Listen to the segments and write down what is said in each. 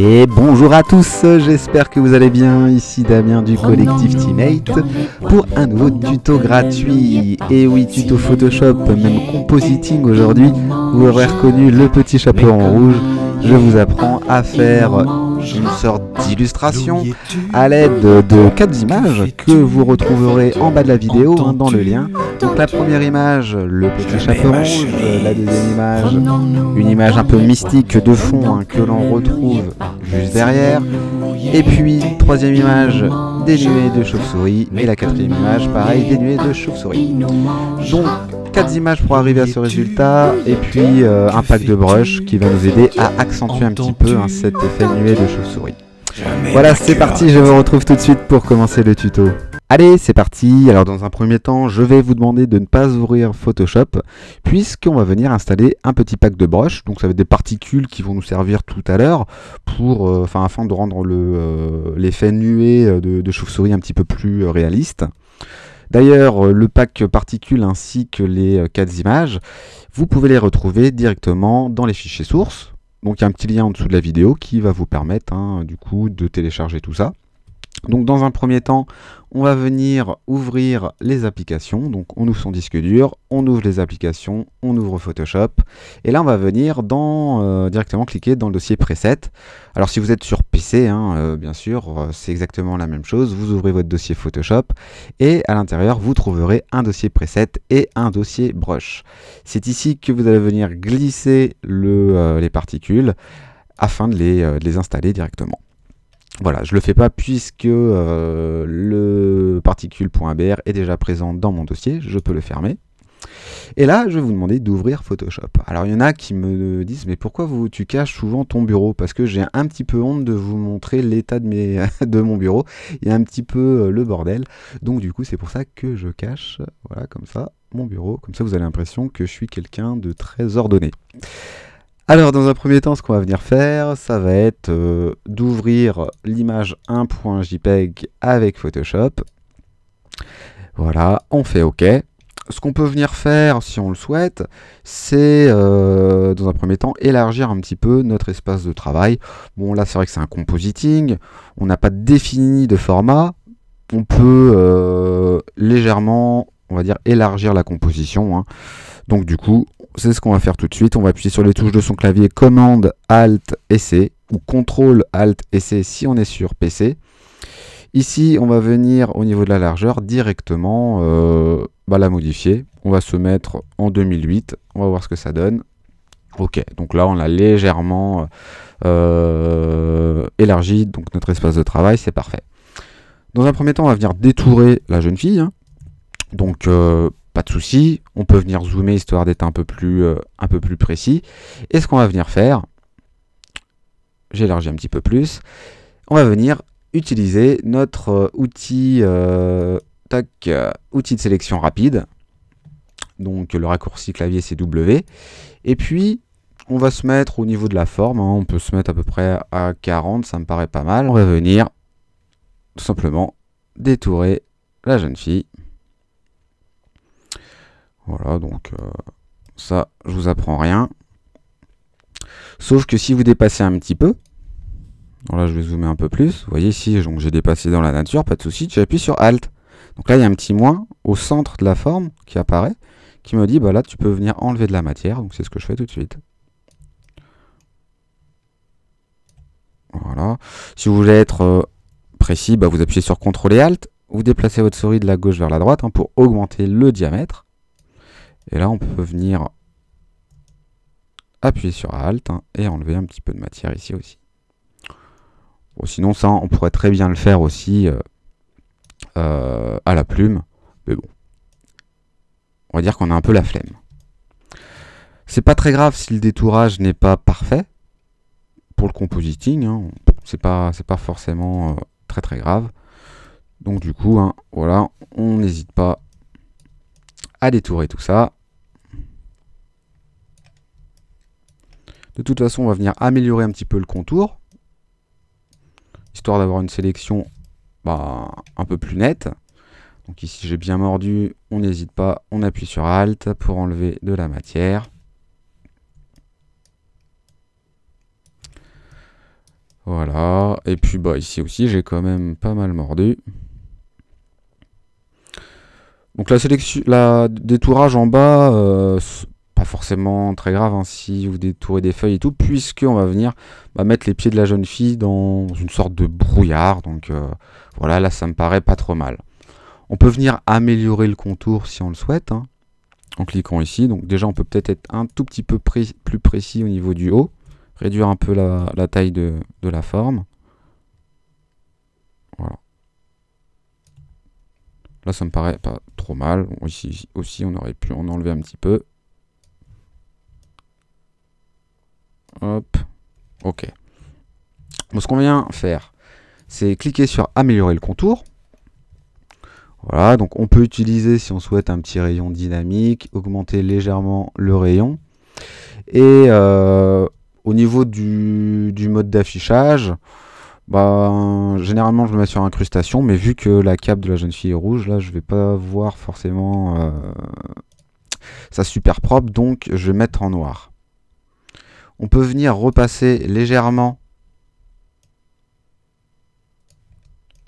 Et bonjour à tous, j'espère que vous allez bien, ici Damien du collectif Teammate pour un nouveau tuto gratuit. Et oui, tuto Photoshop, même compositing aujourd'hui, vous aurez reconnu le petit chapeau en rouge. Je vous apprends à faire une sorte d'illustration à l'aide de quatre images que vous retrouverez en bas de la vidéo dans le lien. Donc la première image, le petit chapeau rouge, la deuxième image, une image un peu mystique de fond hein, que l'on retrouve juste derrière, et puis, troisième image, dénuée de chauve-souris. Et la quatrième image, pareil, dénuée de chauve-souris. Donc, quatre images pour arriver à ce résultat. Et puis, euh, un pack de brush qui va nous aider à accentuer un petit peu hein, cet effet nuée de chauve-souris. Voilà, c'est parti, je vous retrouve tout de suite pour commencer le tuto. Allez, c'est parti. Alors dans un premier temps, je vais vous demander de ne pas ouvrir Photoshop puisqu'on va venir installer un petit pack de broches, Donc ça va être des particules qui vont nous servir tout à l'heure pour euh, enfin afin de rendre euh, l'effet le, nué euh, de, chauve-souris un petit peu plus réaliste. D'ailleurs, le pack particules ainsi que les quatre images, vous pouvez les retrouver directement dans les fichiers sources. Donc il y a un petit lien en dessous de la vidéo qui va vous permettre hein, du coup de télécharger tout ça. Donc dans un premier temps, on va venir ouvrir les applications. Donc on ouvre son disque dur, on ouvre les applications, on ouvre Photoshop. Et là on va venir dans, euh, directement cliquer dans le dossier preset. Alors si vous êtes sur PC, hein, euh, bien sûr, euh, c'est exactement la même chose. Vous ouvrez votre dossier Photoshop et à l'intérieur vous trouverez un dossier preset et un dossier brush. C'est ici que vous allez venir glisser le, les particules afin de les installer directement. Voilà, je le fais pas puisque euh, le particule.br est déjà présent dans mon dossier, je peux le fermer. Et là, je vais vous demander d'ouvrir Photoshop. Alors, il y en a qui me disent, mais pourquoi vous, tu caches souvent ton bureau Parce que j'ai un petit peu honte de vous montrer l'état de, de mon bureau. Il y a un petit peu euh, le bordel. Donc, du coup, c'est pour ça que je cache, voilà, comme ça, mon bureau. Comme ça, vous avez l'impression que je suis quelqu'un de très ordonné. Alors, dans un premier temps, ce qu'on va venir faire, ça va être euh, d'ouvrir l'image 1.jpeg avec Photoshop. Voilà, on fait OK. Ce qu'on peut venir faire, si on le souhaite, c'est, euh, dans un premier temps, élargir un petit peu notre espace de travail. Bon, là, c'est vrai que c'est un compositing, on n'a pas défini de format. On peut euh, légèrement, on va dire, élargir la composition. Hein. Donc, du coup, c'est ce qu'on va faire tout de suite. On va appuyer sur les touches de son clavier commande Alt et C ou contrôle Alt et C si on est sur PC. Ici, on va venir au niveau de la largeur directement euh, bah, la modifier. On va se mettre en 2008. On va voir ce que ça donne. Ok, donc là on l'a légèrement euh, élargi donc notre espace de travail, c'est parfait. Dans un premier temps, on va venir détourer la jeune fille. Hein. Donc euh, de souci, on peut venir zoomer histoire d'être un, peu plus, euh, un peu plus précis. Et ce qu'on va venir faire, j'élargis un petit peu plus, on va venir utiliser notre euh, outil, euh, tac, outil de sélection rapide. Donc le raccourci clavier c'est W. Et puis on va se mettre au niveau de la forme, hein. on peut se mettre à peu près à 40, ça me paraît pas mal. On va venir tout simplement détourer la jeune fille voilà, donc euh, ça, je vous apprends rien. Sauf que si vous dépassez un petit peu, alors là je vais zoomer un peu plus, vous voyez ici, j'ai dépassé dans la nature, pas de souci, j'appuie sur Alt. Donc là il y a un petit moins au centre de la forme qui apparaît, qui me dit bah là tu peux venir enlever de la matière, donc c'est ce que je fais tout de suite. Voilà. Si vous voulez être euh, précis, bah, vous appuyez sur CTRL et ALT, vous déplacez votre souris de la gauche vers la droite hein, pour augmenter le diamètre. Et là, on peut venir appuyer sur Alt hein, et enlever un petit peu de matière ici aussi. sinon, ça, on pourrait très bien le faire aussi euh, euh, à la plume. Mais bon, on va dire qu'on a un peu la flemme. C'est pas très grave si le détourage n'est pas parfait. Pour le compositing, hein. c'est pas, pas forcément euh, très très grave. Donc du coup, hein, voilà, on n'hésite pas à détourer tout ça. De toute façon, on va venir améliorer un petit peu le contour, histoire d'avoir une sélection bah, un peu plus nette. Donc ici, j'ai bien mordu, on n'hésite pas, on appuie sur Alt pour enlever de la matière. Voilà, et puis bah ici aussi j'ai quand même pas mal mordu. Donc la sélection, la détourage en bas, euh, pas forcément très grave hein, si vous détourez des feuilles et tout, puisque on va venir bah, mettre les pieds de la jeune fille dans une sorte de brouillard. Donc euh, voilà, là ça me paraît pas trop mal. On peut venir améliorer le contour si on le souhaite, hein, en cliquant ici. Donc déjà on peut peut-être être un tout petit peu plus précis au niveau du haut, réduire un peu la, taille de, de la forme. Voilà. Là ça me paraît pas trop mal. Ici aussi on aurait pu en enlever un petit peu. Hop. Ok. ce qu'on vient faire, c'est cliquer sur améliorer le contour. Voilà, donc on peut utiliser si on souhaite un petit rayon dynamique, augmenter légèrement le rayon. Et euh, au niveau du, mode d'affichage, ben, généralement je le mets sur incrustation, mais vu que la cape de la jeune fille est rouge, là je vais pas voir forcément euh, ça super propre, donc je vais mettre en noir. On peut venir repasser légèrement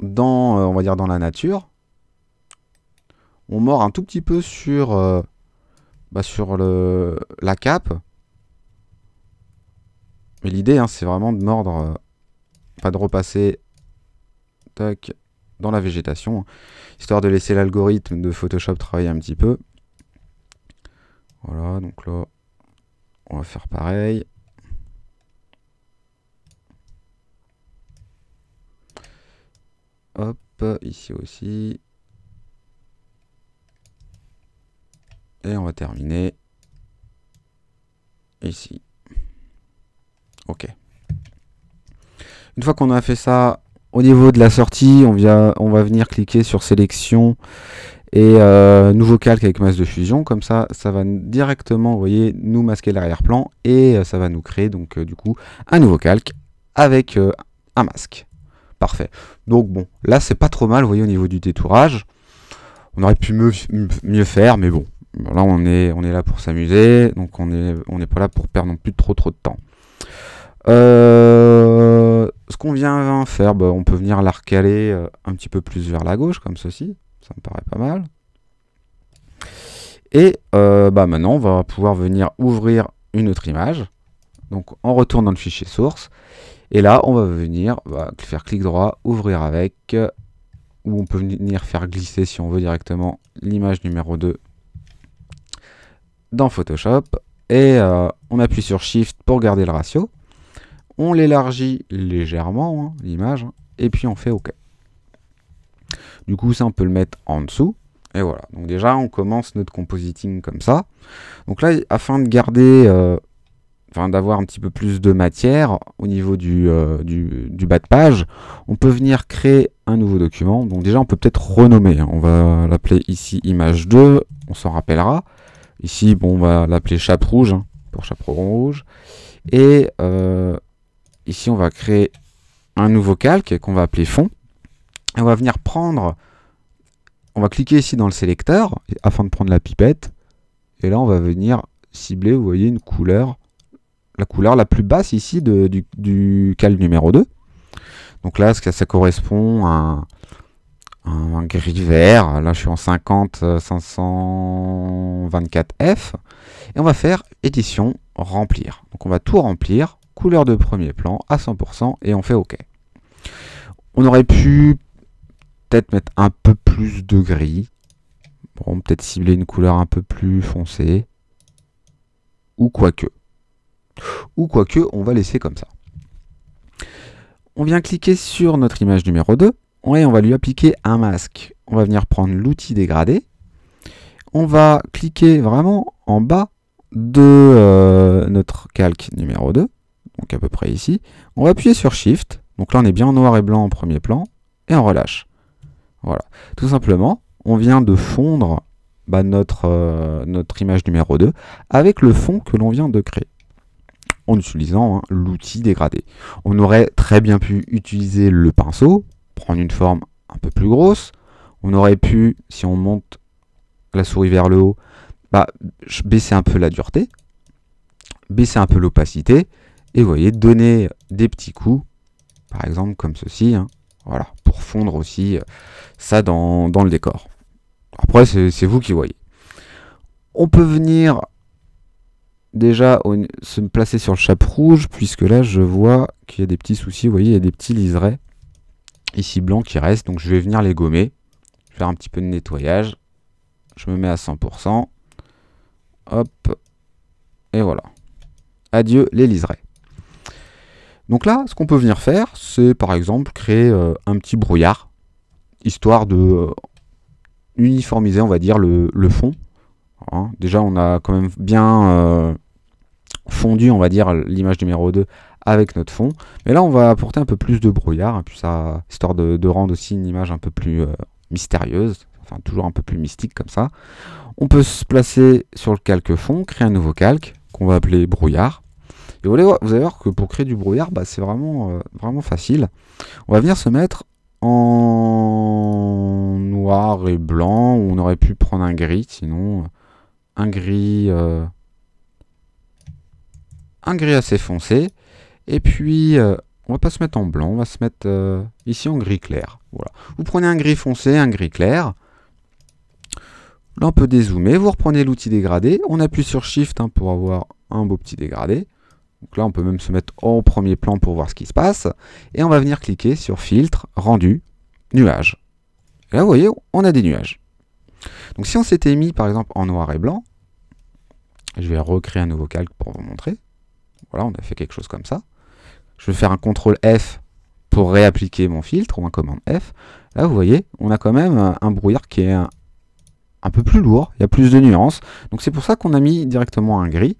dans, euh, on va dire, dans la nature. On mord un tout petit peu sur, euh, bah, sur le, la cape. Mais l'idée, hein, c'est vraiment de mordre, pas euh, de repasser tac, dans la végétation, histoire de laisser l'algorithme de Photoshop travailler un petit peu. Voilà, donc là, on va faire pareil. Hop, ici aussi. Et on va terminer ici. Ok. Une fois qu'on a fait ça, au niveau de la sortie, on, vient, on va venir cliquer sur sélection et euh, nouveau calque avec masse de fusion. Comme ça, ça va directement, vous voyez, nous masquer l'arrière-plan et euh, ça va nous créer donc euh, du coup un nouveau calque avec un masque. Parfait. Donc bon, là c'est pas trop mal, vous voyez, au niveau du détourage. On aurait pu mieux, faire, mais bon. Là on est, on est là pour s'amuser, donc on n'est on pas là pour perdre non plus trop trop de temps. Euh, ce qu'on vient faire, bah, on peut venir la recaler euh, un petit peu plus vers la gauche, comme ceci. Ça me paraît pas mal. Et euh, bah, maintenant, on va pouvoir venir ouvrir une autre image. Donc on retourne dans le fichier source. Et là, on va venir bah, faire clic droit, ouvrir avec, ou on peut venir faire glisser, si on veut directement, l'image numéro 2 dans Photoshop. Et euh, on appuie sur Shift pour garder le ratio. On l'élargit légèrement, hein, l'image, et puis on fait OK. Du coup, ça, on peut le mettre en dessous. Et voilà. Donc déjà, on commence notre compositing comme ça. Donc là, afin de garder... Euh, d'avoir un petit peu plus de matière au niveau euh, du, bas de page, on peut venir créer un nouveau document. Donc déjà on peut peut-être renommer, hein. on va l'appeler ici image 2, on s'en rappellera. Ici bon on va l'appeler chape rouge hein, pour chaperon rouge. Et euh, ici on va créer un nouveau calque qu'on va appeler fond. on va venir prendre, on va cliquer ici dans le sélecteur afin de prendre la pipette. Et là on va venir cibler, vous voyez, une couleur la couleur la plus basse ici de, du, cal numéro 2. Donc là, ça, ça correspond à un, gris vert. Là, je suis en 50 524F. Euh, et on va faire édition remplir. Donc on va tout remplir, couleur de premier plan à 100% et on fait OK. On aurait pu peut-être mettre un peu plus de gris. Bon, peut-être cibler une couleur un peu plus foncée. Ou quoi que ou quoique on va laisser comme ça. On vient cliquer sur notre image numéro 2 et on va lui appliquer un masque. On va venir prendre l'outil dégradé. On va cliquer vraiment en bas de euh, notre calque numéro 2, donc à peu près ici. On va appuyer sur Shift, donc là on est bien en noir et blanc en premier plan, et on relâche. Voilà, tout simplement, on vient de fondre bah, notre, euh, notre image numéro 2 avec le fond que l'on vient de créer en utilisant hein, l'outil dégradé. On aurait très bien pu utiliser le pinceau, prendre une forme un peu plus grosse. On aurait pu, si on monte la souris vers le haut, bah, baisser un peu la dureté, baisser un peu l'opacité, et voyez, donner des petits coups, par exemple comme ceci, hein, voilà, pour fondre aussi euh, ça dans, dans le décor. Après, c'est vous qui voyez. On peut venir déjà se placer sur le chape rouge, puisque là je vois qu'il y a des petits soucis, vous voyez, il y a des petits liserés ici blancs qui restent, donc je vais venir les gommer, faire un petit peu de nettoyage, je me mets à 100%, hop, et voilà. Adieu les liserés. Donc là, ce qu'on peut venir faire, c'est par exemple créer euh, un petit brouillard, histoire de euh, uniformiser, on va dire, le fond Hein. Déjà, on a quand même bien euh, fondu, on va dire, l'image numéro 2 avec notre fond. Mais là, on va apporter un peu plus de brouillard, hein, puis ça, histoire de, rendre aussi une image un peu plus euh, mystérieuse, enfin toujours un peu plus mystique comme ça. On peut se placer sur le calque fond, créer un nouveau calque qu'on va appeler brouillard. Et vous allez, voir, vous que pour créer du brouillard, bah, c'est vraiment, euh, vraiment facile. On va venir se mettre en noir et blanc, on aurait pu prendre un gris, sinon un gris, euh, un gris assez foncé. Et puis, euh, on va pas se mettre en blanc, on va se mettre euh, ici en gris clair. Voilà. Vous prenez un gris foncé, un gris clair. Là, on peut dézoomer. Vous reprenez l'outil dégradé. On appuie sur Shift hein, pour avoir un beau petit dégradé. Donc là, on peut même se mettre en premier plan pour voir ce qui se passe. Et on va venir cliquer sur Filtre, Rendu, Nuages. Et là, vous voyez, on a des nuages. Donc si on s'était mis par exemple en noir et blanc, je vais recréer un nouveau calque pour vous montrer. Voilà, on a fait quelque chose comme ça. Je vais faire un CTRL F pour réappliquer mon filtre ou un commande F. Là, vous voyez, on a quand même un brouillard qui est un, peu plus lourd, il y a plus de nuances. Donc c'est pour ça qu'on a mis directement un gris,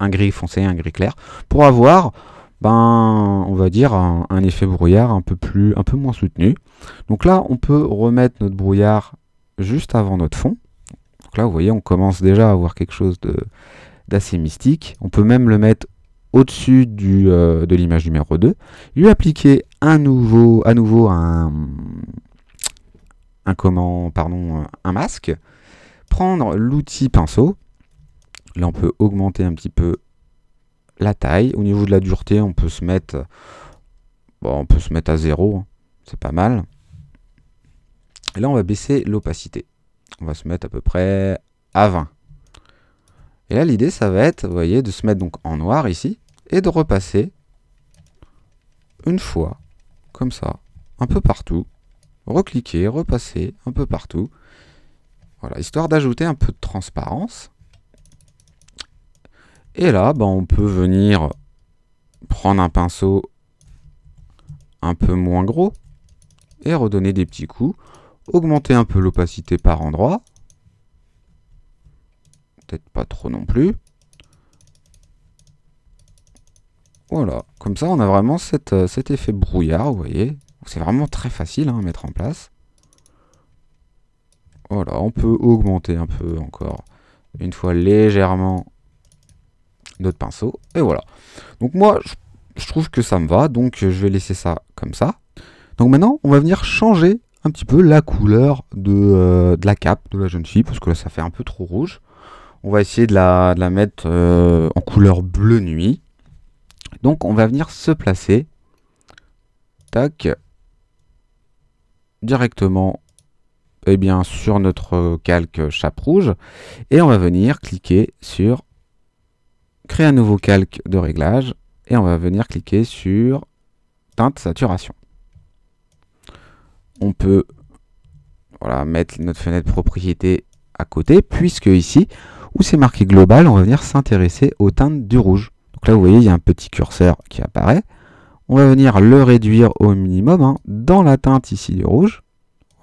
un gris foncé, un gris clair, pour avoir, ben, on va dire, un, un effet brouillard un peu, plus, un peu moins soutenu. Donc là, on peut remettre notre brouillard juste avant notre fond. Donc là, vous voyez, on commence déjà à avoir quelque chose d'assez mystique. On peut même le mettre au-dessus euh, de l'image numéro 2, lui appliquer un nouveau, à nouveau un, un, comment, pardon, un masque, prendre l'outil pinceau, là on peut augmenter un petit peu la taille, au niveau de la dureté on peut se mettre, on peut se mettre à zéro, hein. c'est pas mal, et là, on va baisser l'opacité. On va se mettre à peu près à 20. Et là, l'idée, ça va être, vous voyez, de se mettre donc en noir ici et de repasser une fois, comme ça, un peu partout. Recliquer, repasser un peu partout. Voilà, histoire d'ajouter un peu de transparence. Et là, bah, on peut venir prendre un pinceau un peu moins gros et redonner des petits coups augmenter un peu l'opacité par endroit. Peut-être pas trop non plus. Voilà, comme ça on a vraiment euh, cet effet brouillard, vous voyez. C'est vraiment très facile hein, à mettre en place. Voilà, on peut augmenter un peu encore, une fois légèrement, notre pinceau. Et voilà. Donc moi, je trouve que ça me va, donc euh, je vais laisser ça comme ça. Donc maintenant, on va venir changer un petit peu la couleur euh, de, la cape de la jeune fille, parce que là ça fait un peu trop rouge. On va essayer de la, mettre euh, en couleur bleu nuit. Donc on va venir se placer, tac, directement et eh bien, sur notre calque chape rouge. Et on va venir cliquer sur créer un nouveau calque de réglage. Et on va venir cliquer sur teinte saturation on peut voilà, mettre notre fenêtre propriété à côté, puisque ici, où c'est marqué global, on va venir s'intéresser aux teintes du rouge. Donc là, vous voyez, il y a un petit curseur qui apparaît. On va venir le réduire au minimum hein, dans la teinte ici du rouge.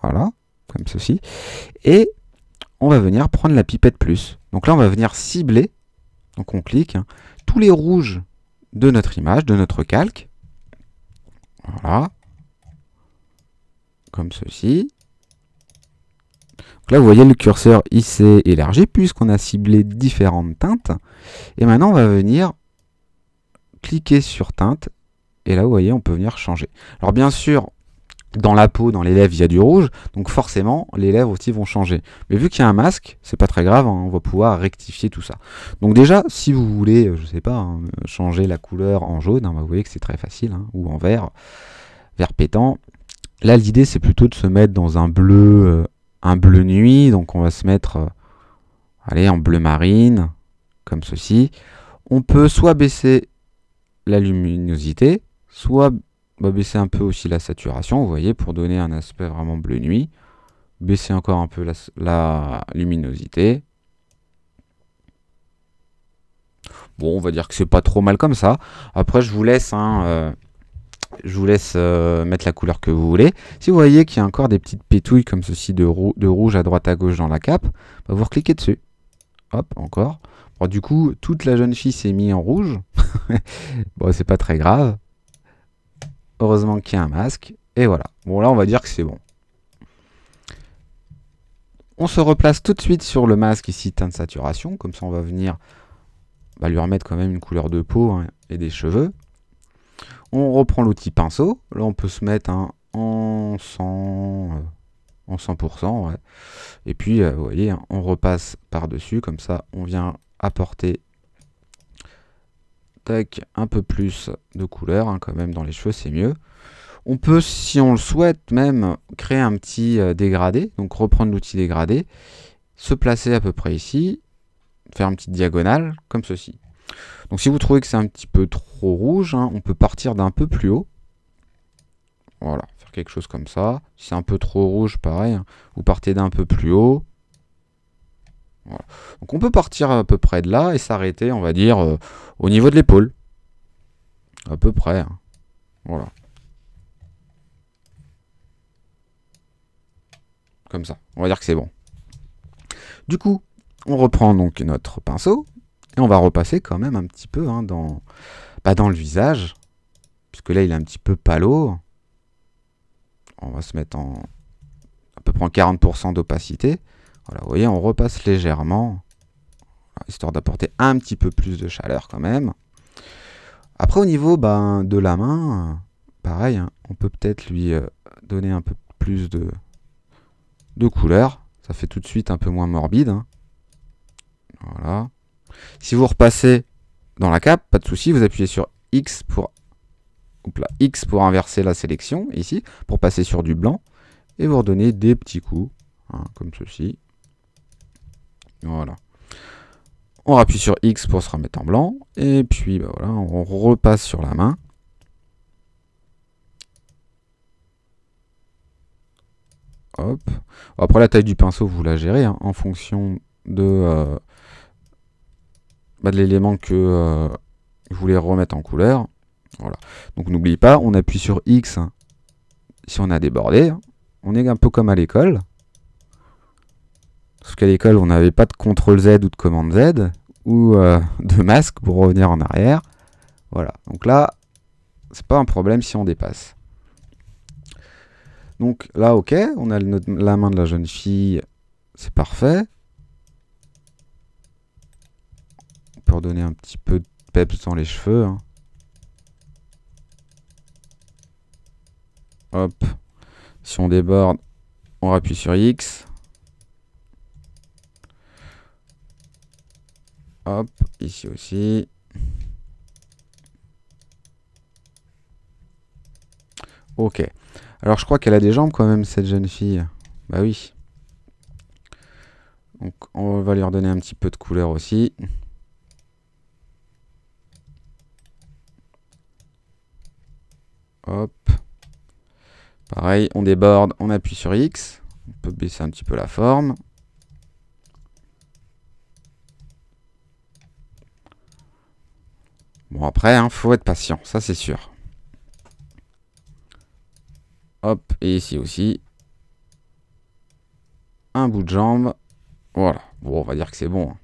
Voilà, comme ceci. Et on va venir prendre la pipette plus. Donc là, on va venir cibler. Donc on clique. Hein, tous les rouges de notre image, de notre calque. Voilà comme ceci. là, vous voyez le curseur il s'est élargi puisqu'on a ciblé différentes teintes. Et maintenant, on va venir cliquer sur teinte. Et là, vous voyez, on peut venir changer. Alors bien sûr, dans la peau, dans les lèvres, il y a du rouge, donc forcément, les lèvres aussi vont changer. Mais vu qu'il y a un masque, c'est pas très grave, hein, on va pouvoir rectifier tout ça. Donc déjà, si vous voulez, euh, je sais pas, hein, changer la couleur en jaune, hein, bah, vous voyez que c'est très facile, ou en vert, vert pétant, Là, l'idée, c'est plutôt de se mettre dans un bleu, euh, un bleu nuit. Donc, on va se mettre, euh, allez, en bleu marine, comme ceci. On peut soit baisser la luminosité, soit bah, baisser un peu aussi la saturation, vous voyez, pour donner un aspect vraiment bleu nuit. Baisser encore un peu la, luminosité. Bon, on va dire que c'est pas trop mal comme ça. Après, je vous laisse hein, euh, je vous laisse euh, mettre la couleur que vous voulez. Si vous voyez qu'il y a encore des petites pétouilles comme ceci de, rouge à droite à gauche dans la cape, bah, vous recliquez dessus. Hop, encore. du coup, toute la jeune fille s'est mise en rouge. bon, c'est pas très grave. Heureusement qu'il y a un masque. Et voilà. Bon, là, on va dire que c'est bon. On se replace tout de suite sur le masque ici, teint de saturation. Comme ça, on va venir bah, lui remettre quand même une couleur de peau hein, et des cheveux on reprend l'outil pinceau. Là, on peut se mettre hein, en 100, euh, Et puis, euh, vous voyez, hein, on repasse par-dessus. Comme ça, on vient apporter tac, un peu plus de couleur hein, quand même dans les cheveux, c'est mieux. On peut, si on le souhaite même, créer un petit euh, dégradé. Donc reprendre l'outil dégradé, se placer à peu près ici, faire une petite diagonale comme ceci. Donc si vous trouvez que c'est un petit peu trop rouge, hein, on peut partir d'un peu plus haut. Voilà, faire quelque chose comme ça. Si c'est un peu trop rouge, pareil, hein. vous partez d'un peu plus haut. Donc on peut partir à peu près de là et s'arrêter, on va dire, euh, au niveau de l'épaule. À peu près. Hein. Voilà. Comme ça. On va dire que c'est bon. Du coup, on reprend donc notre pinceau. Et on va repasser quand même un petit peu hein, dans, bah, dans le visage, puisque là il est un petit peu pâle. On va se mettre en à peu près en 40% d'opacité. Voilà, vous voyez, on repasse légèrement, histoire d'apporter un petit peu plus de chaleur quand même. Après au niveau bah, de la main, pareil, hein, on peut peut-être lui euh, donner un peu plus de, de couleur. Ça fait tout de suite un peu moins morbide. Hein. Voilà. Si vous repassez dans la cape, pas de souci, vous appuyez sur X pour, X pour inverser la sélection, ici, pour passer sur du blanc, et vous redonnez des petits coups, hein, comme ceci. Voilà. On appuie sur X pour se remettre en blanc, et puis bah voilà, on repasse sur la main. Hop. Après la taille du pinceau, vous la gérez hein, en fonction de, euh, bah, de l'élément que euh, je voulais remettre en couleur. Voilà. Donc n'oubliez pas, on appuie sur X hein. si on a débordé. On est un peu comme à l'école. Sauf qu'à l'école, on n'avait pas de CTRL Z ou de commande Z ou euh, de masque pour revenir en arrière. Voilà. Donc là, c'est pas un problème si on dépasse. Donc là, ok, on a la main de la jeune fille, c'est parfait. pour donner un petit peu de peps dans les cheveux. Hein. Hop. Si on déborde, on appuie sur X. Hop, ici aussi. Ok. Alors je crois qu'elle a des jambes quand même, cette jeune fille. Bah oui. Donc on va lui redonner un petit peu de couleur aussi. Hop. Pareil, on déborde, on appuie sur X. On peut baisser un petit peu la forme. Bon après, hein, faut être patient, ça c'est sûr. Hop, et ici aussi. Un bout de jambe. Voilà. Bon, on va dire que c'est bon. Hein.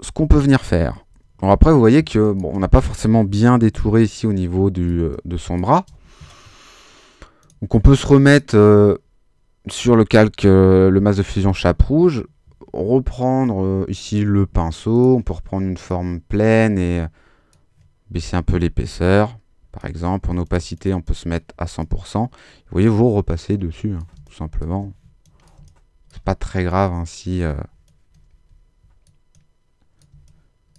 Ce qu'on peut venir faire, après, vous voyez que bon, on n'a pas forcément bien détouré ici au niveau du, euh, de son bras. Donc on peut se remettre euh, sur le calque, euh, le masque de fusion chape rouge, reprendre ici le pinceau, on peut reprendre une forme pleine et baisser un peu l'épaisseur. Par exemple, en opacité, on peut se mettre à 100%. Vous voyez, vous repassez dessus, hein, tout simplement. C'est pas très grave ainsi hein, si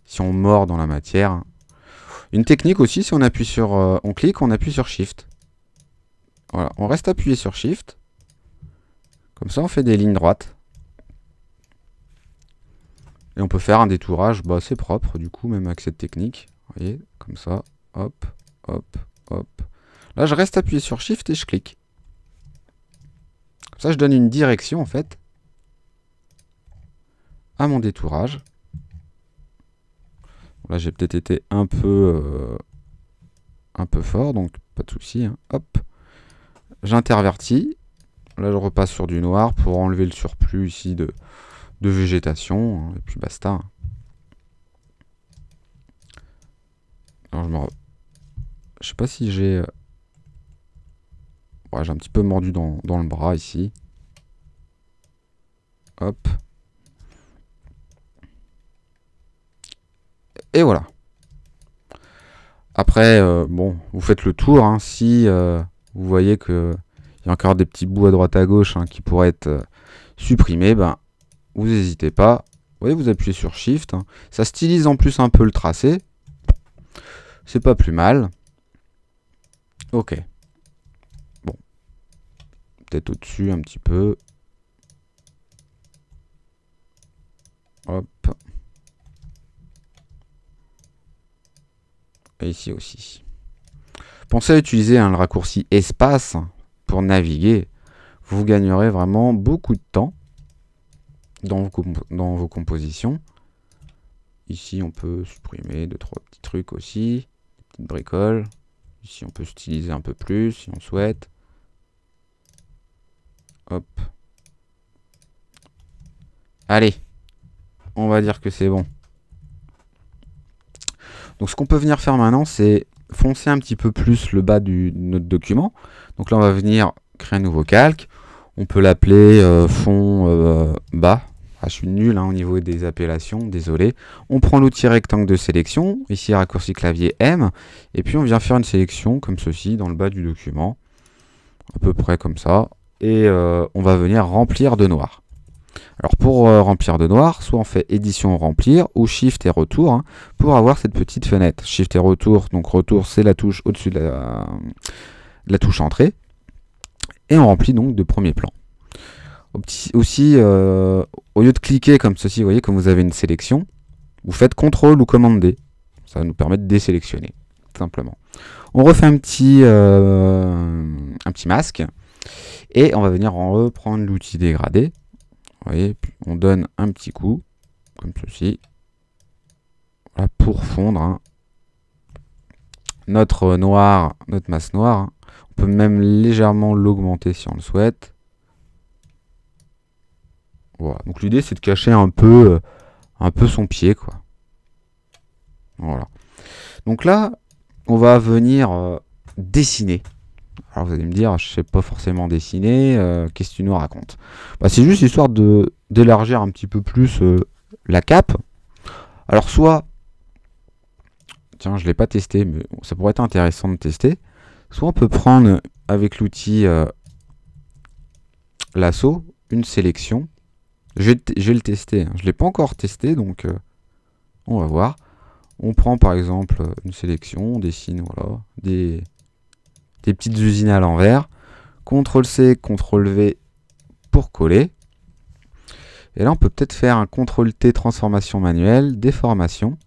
si on mord dans la matière. Une technique aussi, si on appuie sur... Euh, on clique, on appuie sur Shift. Voilà, on reste appuyé sur Shift. Comme ça, on fait des lignes droites. Et on peut faire un détourage bah, assez propre, du coup, même avec cette technique. Vous voyez, comme ça, hop, hop, hop. Là, je reste appuyé sur Shift et je clique. Comme ça, je donne une direction, en fait, à mon détourage. Là, j'ai peut-être été un peu, euh, un peu fort, donc pas de souci. Hein. Hop, j'intervertis. Là, je repasse sur du noir pour enlever le surplus ici de, de végétation. Hein, et puis basta. Hein. je me... sais pas si j'ai... Euh, ouais, j'ai un petit peu mordu dans, dans le bras ici. Hop. Et voilà. Après, euh, bon, vous faites le tour. Hein. si euh, vous voyez qu'il y a encore des petits bouts à droite à gauche hein, qui pourraient être euh, supprimés, ben, vous n'hésitez pas. Vous voyez, vous appuyez sur Shift. Hein. Ça stylise en plus un peu le tracé. C'est pas plus mal. Ok. Bon. Peut-être au-dessus un petit peu. Hop. ici aussi. Pensez à utiliser un le raccourci espace pour naviguer. Vous gagnerez vraiment beaucoup de temps dans vos, dans vos compositions. Ici, on peut supprimer deux, trois petits trucs aussi, des petites bricoles. Ici, on peut styliser un peu plus si on souhaite. Hop. Allez, on va dire que c'est bon. Donc ce qu'on peut venir faire maintenant, c'est foncer un petit peu plus le bas du, de notre document. Donc là, on va venir créer un nouveau calque. On peut l'appeler euh, fond euh, bas. Ah, je suis nul hein, au niveau des appellations, désolé. On prend l'outil rectangle de sélection, ici raccourci clavier M, et puis on vient faire une sélection comme ceci dans le bas du document, à peu près comme ça, et euh, on va venir remplir de noir. Alors pour euh, remplir de noir, soit on fait édition remplir ou shift et retour hein, pour avoir cette petite fenêtre. Shift et retour, donc retour c'est la touche au-dessus de la, touche entrée. Et on remplit donc de premier plan. Aussi, euh, au lieu de cliquer comme ceci, vous voyez, que vous avez une sélection, vous faites CTRL ou commande D. Ça va nous permettre de désélectionner, simplement. On refait un petit, euh, un petit masque. Et on va venir en reprendre l'outil dégradé voyez, on donne un petit coup, comme ceci, pour fondre hein. notre noir, notre masse noire. On peut même légèrement l'augmenter si on le souhaite. Voilà. Donc l'idée c'est de cacher un peu, euh, un peu son pied, quoi. Voilà. Donc là, on va venir euh, dessiner. Alors vous allez me dire, je ne sais pas forcément dessiner, euh, qu'est-ce que tu nous racontes bah, C'est juste histoire d'élargir un petit peu plus euh, la cape. Alors soit, tiens je ne l'ai pas testé, mais ça pourrait être intéressant de tester. Soit on peut prendre avec l'outil euh, l'assaut, une sélection. Je vais le tester, je hein. je l'ai pas encore testé, donc on va voir. On prend par exemple une sélection, on dessine voilà, des, des petites usines à l'envers. CTRL-C, CTRL-V pour coller. Et là, on peut peut-être faire un CTRL-T transformation manuelle, déformation,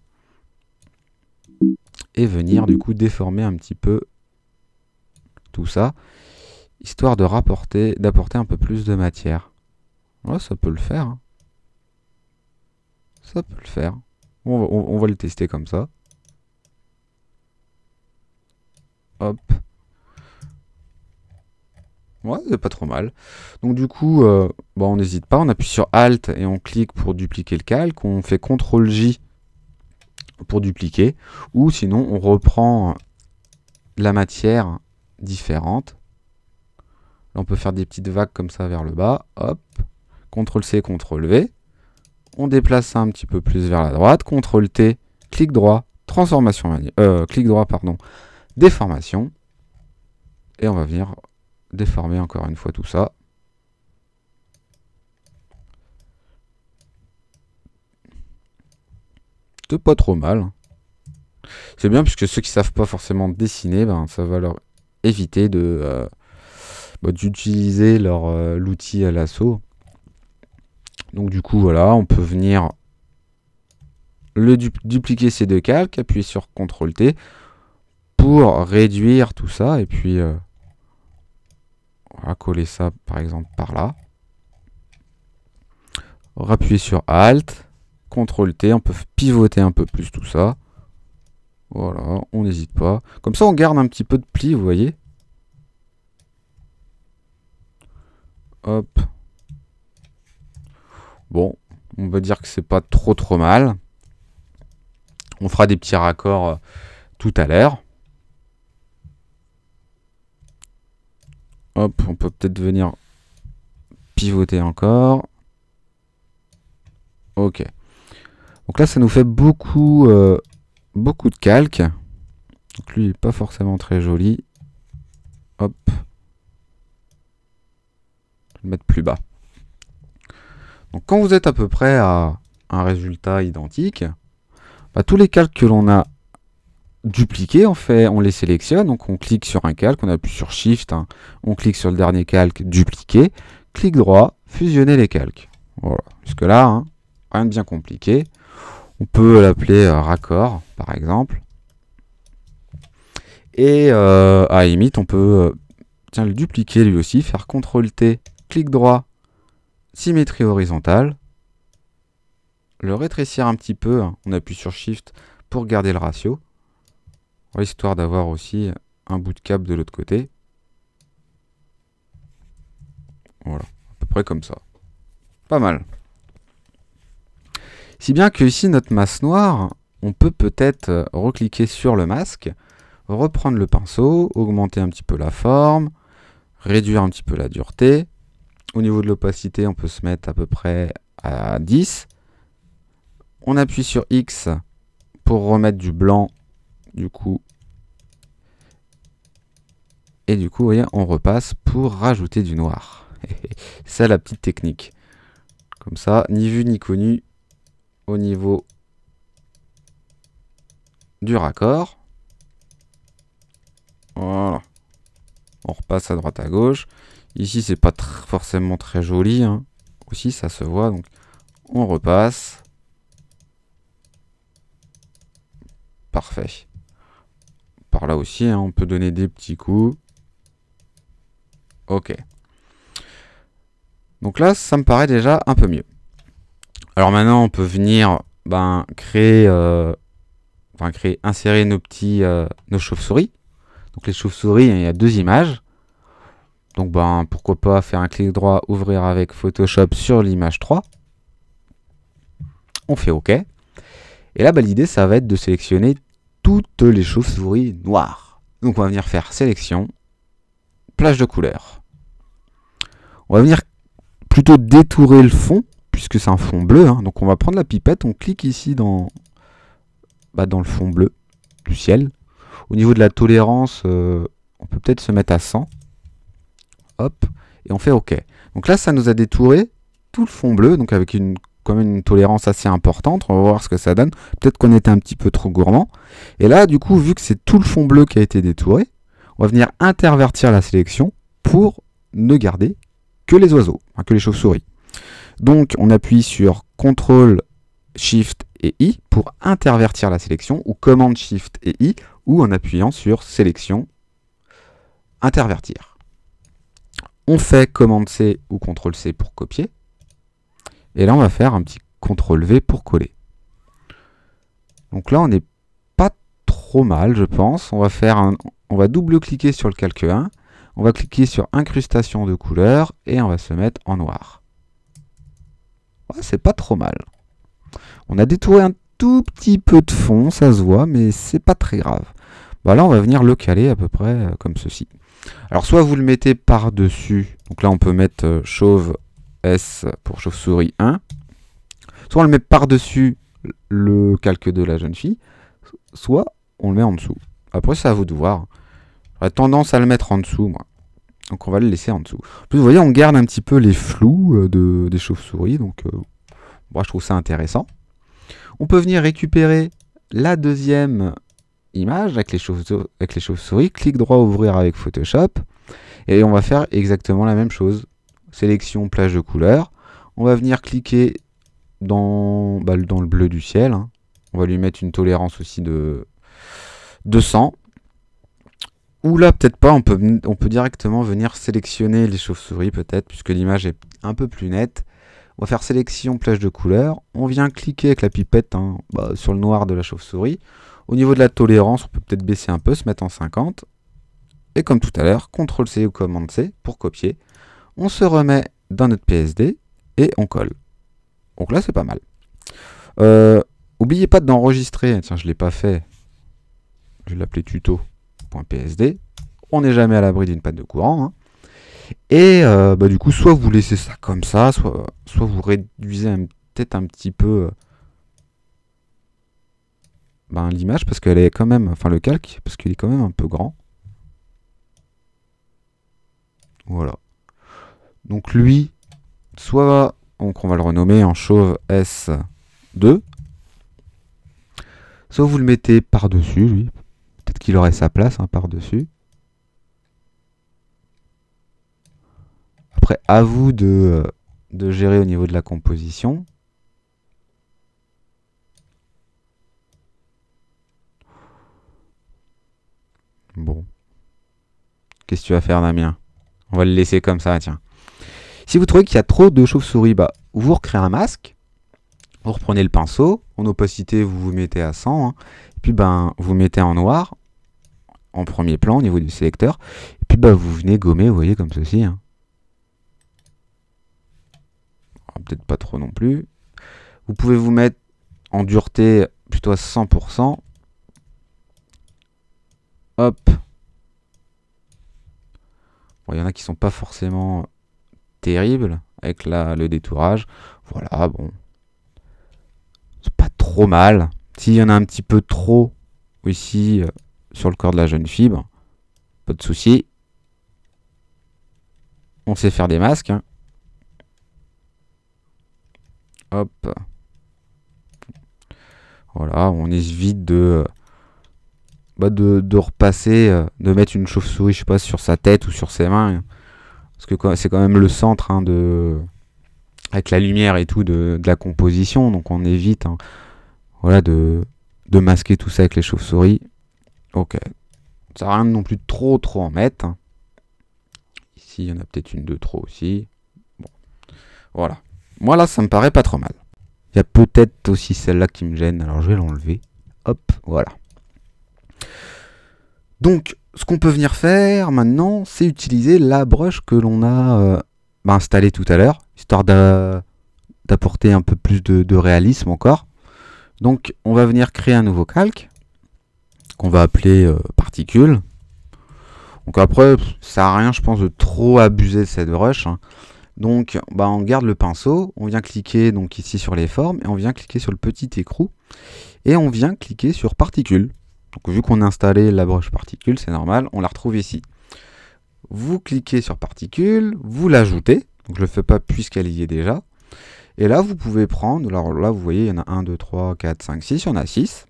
et venir du coup déformer un petit peu tout ça, histoire de rapporter, d'apporter un peu plus de matière. ça peut le faire. Hein. Ça peut le faire. on va le tester comme ça. Hop. Ouais, c'est pas trop mal. Donc du coup, euh, bah, on n'hésite pas, on appuie sur Alt et on clique pour dupliquer le calque, on fait CTRL J pour dupliquer, ou sinon on reprend la matière différente. Là, on peut faire des petites vagues comme ça vers le bas, hop, CTRL C, CTRL V. On déplace ça un petit peu plus vers la droite, CTRL T, clic droit, transformation, euh, clic droit, pardon, déformation. Et on va venir déformer encore une fois tout ça. C'est pas trop mal. C'est bien puisque ceux qui savent pas forcément dessiner, ben, ça va leur éviter de euh, bah, d'utiliser leur euh, l'outil à l'assaut. Donc du coup voilà, on peut venir le dupliquer ces deux calques, appuyer sur CTRL T pour réduire tout ça et puis euh, on va coller ça par exemple par là. Rappuyer sur Alt, CTRL T, on peut pivoter un peu plus tout ça. Voilà, on n'hésite pas. Comme ça, on garde un petit peu de pli, vous voyez. Hop. Bon, on va dire que c'est pas trop trop mal. On fera des petits raccords euh, tout à l'heure. Hop, on peut peut-être venir pivoter encore. Ok. Donc là, ça nous fait beaucoup, euh, beaucoup de calques. Donc lui, il n'est pas forcément très joli. Hop. Je vais le mettre plus bas. Donc quand vous êtes à peu près à un résultat identique, bah, tous les calques que l'on a dupliquer en fait, on les sélectionne, donc on clique sur un calque, on appuie sur Shift, hein. on clique sur le dernier calque, dupliquer, clic droit, fusionner les calques. Voilà, jusque là, hein. rien de bien compliqué. On peut l'appeler euh, raccord par exemple. Et euh, à limite, on peut euh, le dupliquer lui aussi, faire CTRL T, clic droit, symétrie horizontale, le rétrécir un petit peu, hein. on appuie sur Shift pour garder le ratio histoire d'avoir aussi un bout de câble de l'autre côté. Voilà, à peu près comme ça. Pas mal. Si bien que ici, notre masse noire, on peut peut-être euh, recliquer sur le masque, reprendre le pinceau, augmenter un petit peu la forme, réduire un petit peu la dureté. Au niveau de l'opacité, on peut se mettre à peu près à 10. On appuie sur X pour remettre du blanc du coup et du coup on repasse pour rajouter du noir c'est la petite technique comme ça ni vu ni connu au niveau du raccord voilà on repasse à droite à gauche ici c'est pas forcément très joli hein. aussi ça se voit donc on repasse parfait par là aussi, hein. on peut donner des petits coups. Ok. Donc là, ça me paraît déjà un peu mieux. Alors maintenant, on peut venir ben, créer, euh, enfin, créer, insérer nos petits, euh, nos chauves-souris. Donc les chauves-souris, hein, il y a deux images. Donc ben, pourquoi pas faire un clic droit, ouvrir avec Photoshop sur l'image 3. On fait OK. Et là, bah l'idée, ça va être de sélectionner toutes les chauves-souris noires. Donc on va venir faire sélection, plage de couleurs. On va venir plutôt détourer le fond, puisque c'est un fond bleu. Hein. Donc on va prendre la pipette, on clique ici dans, bah, dans le fond bleu du ciel. Au niveau de la tolérance, euh, on peut peut-être se mettre à 100. Hop, et on fait OK. Donc là, ça nous a détouré tout le fond bleu, donc avec une quand une tolérance assez importante. On va voir ce que ça donne. Peut-être qu'on était un petit peu trop gourmand. Et là, du coup, vu que c'est tout le fond bleu qui a été détouré, on va venir intervertir la sélection pour ne garder que les oiseaux, que les chauves-souris. Donc, on appuie sur CTRL, SHIFT et I pour intervertir la sélection, ou CMD, SHIFT et I, ou en appuyant sur Sélection, Intervertir. On fait commande C ou CTRL C pour copier. Et là, on va faire un petit CTRL V pour coller. Donc là, on n'est pas trop mal, je pense. On va, faire un, on va double-cliquer sur le calque 1. On va cliquer sur incrustation de couleur et on va se mettre en noir. c'est pas trop mal. On a détouré un tout petit peu de fond, ça se voit, mais c'est pas très grave. Bah là, on va venir le caler à peu près euh, comme ceci. Alors, soit vous le mettez par-dessus. Donc là, on peut mettre euh, chauve S pour chauve-souris 1. Soit on le met par-dessus le calque de la jeune fille, soit on le met en dessous. Après, c'est à vous de voir. J'aurais tendance à le mettre en dessous, moi. Donc on va le laisser en dessous. En plus, vous voyez, on garde un petit peu les flous euh, des chauves-souris. Donc, euh, moi, je trouve ça intéressant. On peut venir récupérer la deuxième image avec les chauves-souris. clic droit, ouvrir avec Photoshop. Et on va faire exactement la même chose sélection plage de couleur. On va venir cliquer dans, bah, dans le bleu du ciel. Hein. On va lui mettre une tolérance aussi de 200. Ou là, peut-être pas, on peut, on peut directement venir sélectionner les chauves-souris peut-être, puisque l'image est un peu plus nette. On va faire sélection plage de couleur. On vient cliquer avec la pipette hein, bah, sur le noir de la chauve-souris. Au niveau de la tolérance, on peut peut-être baisser un peu, se mettre en 50. Et comme tout à l'heure, CTRL-C ou COMMAND-C pour copier. On se remet dans notre PSD et on colle. Donc là, c'est pas mal. Euh, oubliez pas d'enregistrer. Tiens, je ne l'ai pas fait. Je vais l'appeler tuto.psd. On n'est jamais à l'abri d'une panne de courant. Hein. Et euh, bah, du coup, soit vous laissez ça comme ça, soit, soit vous réduisez peut-être un petit peu euh, ben, l'image parce qu'elle est quand même, enfin le calque, parce qu'il est quand même un peu grand. Voilà. Donc lui, soit on va le renommer en chauve S2, soit vous le mettez par-dessus, lui. Peut-être qu'il aurait sa place hein, par-dessus. Après, à vous de, euh, de gérer au niveau de la composition. Bon. Qu'est-ce que tu vas faire, Damien On va le laisser comme ça, tiens. Si vous trouvez qu'il y a trop de chauves-souris, bah, vous recréez un masque, vous reprenez le pinceau, en opacité vous vous mettez à 100, hein. puis ben, vous mettez en noir, en premier plan au niveau du sélecteur, puis ben, vous venez gommer, vous voyez, comme ceci. Hein. Ah, peut-être pas trop non plus. Vous pouvez vous mettre en dureté plutôt à 100%. Hop. il y en a qui sont pas forcément terrible avec la, le détourage. Voilà, bon. C'est pas trop mal. S'il y en a un petit peu trop ici euh, sur le corps de la jeune fille, pas de souci. On sait faire des masques. Hein. Hop. Voilà, on évite de, bah, de, de repasser, euh, de mettre une chauve-souris, je sais pas, sur sa tête ou sur ses mains. Hein parce que c'est quand même le centre hein, de avec la lumière et tout de, la composition, donc on évite hein, voilà, de, masquer tout ça avec les chauves-souris. Ok, ça sert rien non plus de trop trop en mettre. Hein. Ici, il y en a peut-être une de trop aussi. Bon, voilà. Moi là, ça me paraît pas trop mal. Il y a peut-être aussi celle-là qui me gêne, alors je vais l'enlever. Hop, voilà. Donc, ce qu'on peut venir faire maintenant, c'est utiliser la brush que l'on a euh, bah, installée tout à l'heure, histoire d'apporter un peu plus de, réalisme encore. Donc on va venir créer un nouveau calque, qu'on va appeler euh, Particules. particule. Donc après, ça n'a rien je pense de trop abuser de cette brush. Hein. Donc bah, on garde le pinceau, on vient cliquer donc ici sur les formes, et on vient cliquer sur le petit écrou, et on vient cliquer sur particule. Donc vu qu'on a installé la broche particule, c'est normal, on la retrouve ici. Vous cliquez sur particules, vous l'ajoutez, donc je ne le fais pas puisqu'elle y est déjà. Et là, vous pouvez prendre, alors là, vous voyez, il y en a 1, 2, 3, 4, 5, 6, il y en a 6.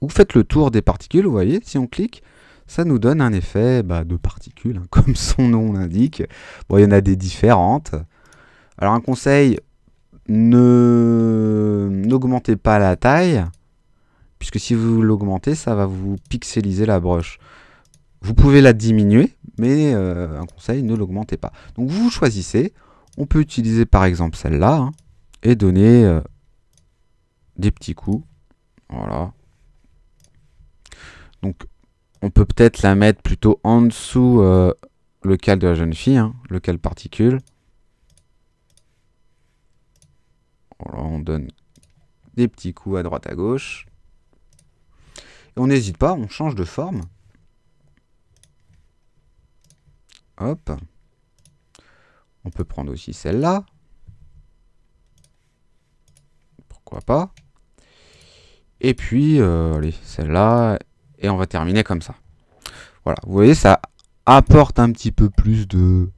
Vous faites le tour des particules, vous voyez, si on clique, ça nous donne un effet bah, de particules, hein, comme son nom l'indique. Bon, il y en a des différentes. Alors un conseil, n'augmentez pas la taille, puisque si vous l'augmentez, ça va vous pixeliser la broche. Vous pouvez la diminuer, mais euh, un conseil, ne l'augmentez pas. Donc vous choisissez, on peut utiliser par exemple celle-là, hein, et donner euh, des petits coups. Voilà. Donc on peut peut-être la mettre plutôt en dessous euh, le cal de la jeune fille, hein, le cal particule. Voilà, on donne des petits coups à droite à gauche on n'hésite pas, on change de forme. Hop. On peut prendre aussi celle-là. Pourquoi pas. Et puis, euh, allez, celle-là. Et on va terminer comme ça. Voilà, vous voyez, ça apporte un petit peu plus de,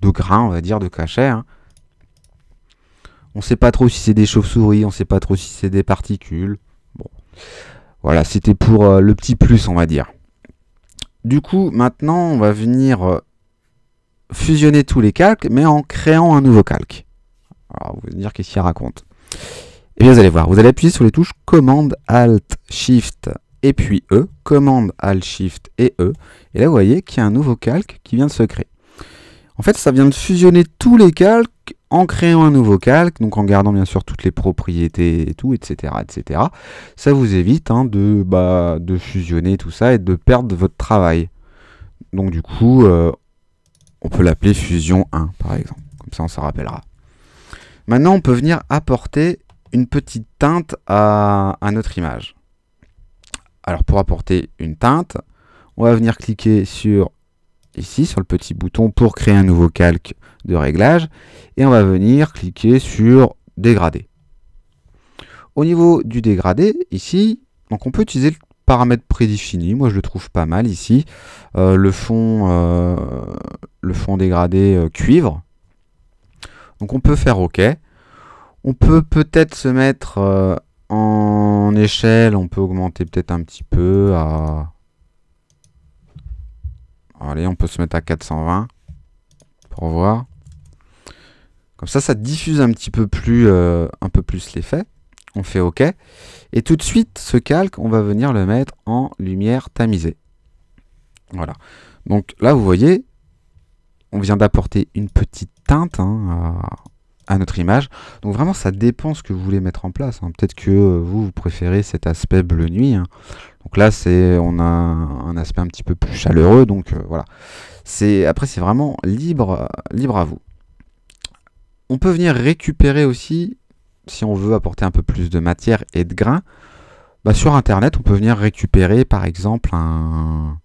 de grains, on va dire, de cachet. Hein. On sait pas trop si c'est des chauves-souris, on sait pas trop si c'est des particules. Bon. Voilà, c'était pour euh, le petit plus, on va dire. Du coup, maintenant, on va venir euh, fusionner tous les calques, mais en créant un nouveau calque. Alors, vous allez dire qu'est-ce qu'il raconte. Et eh bien, vous allez voir, vous allez appuyer sur les touches Commande, Alt, Shift et puis E. Commande, Alt, Shift et E. Et là, vous voyez qu'il y a un nouveau calque qui vient de se créer. En fait, ça vient de fusionner tous les calques en créant un nouveau calque, donc en gardant bien sûr toutes les propriétés et tout, etc. etc. Ça vous évite hein, de, bah, de fusionner tout ça et de perdre votre travail. Donc du coup, euh, on peut l'appeler fusion 1, par exemple. Comme ça, on s'en rappellera. Maintenant, on peut venir apporter une petite teinte à, à notre image. Alors pour apporter une teinte, on va venir cliquer sur ici sur le petit bouton pour créer un nouveau calque de réglage et on va venir cliquer sur dégrader. Au niveau du dégradé, ici, donc on peut utiliser le paramètre prédéfini, moi je le trouve pas mal ici, euh, le, fond, euh, le fond dégradé euh, cuivre. Donc on peut faire OK. On peut peut-être se mettre en échelle, on peut augmenter peut-être un petit peu à Allez, on peut se mettre à 420 pour voir. Comme ça, ça diffuse un petit peu plus, euh, un peu plus l'effet. On fait OK. Et tout de suite, ce calque, on va venir le mettre en lumière tamisée. Voilà. Donc là, vous voyez, on vient d'apporter une petite teinte hein, à notre image. Donc vraiment, ça dépend ce que vous voulez mettre en place. Hein. Peut-être que euh, vous, vous préférez cet aspect bleu nuit. Hein. Donc là, c'est on a un aspect un petit peu plus chaleureux. Donc euh, voilà. C'est après, c'est vraiment libre, euh, libre à vous. On peut venir récupérer aussi, si on veut apporter un peu plus de matière et de grain. Bah, sur Internet, on peut venir récupérer par exemple un,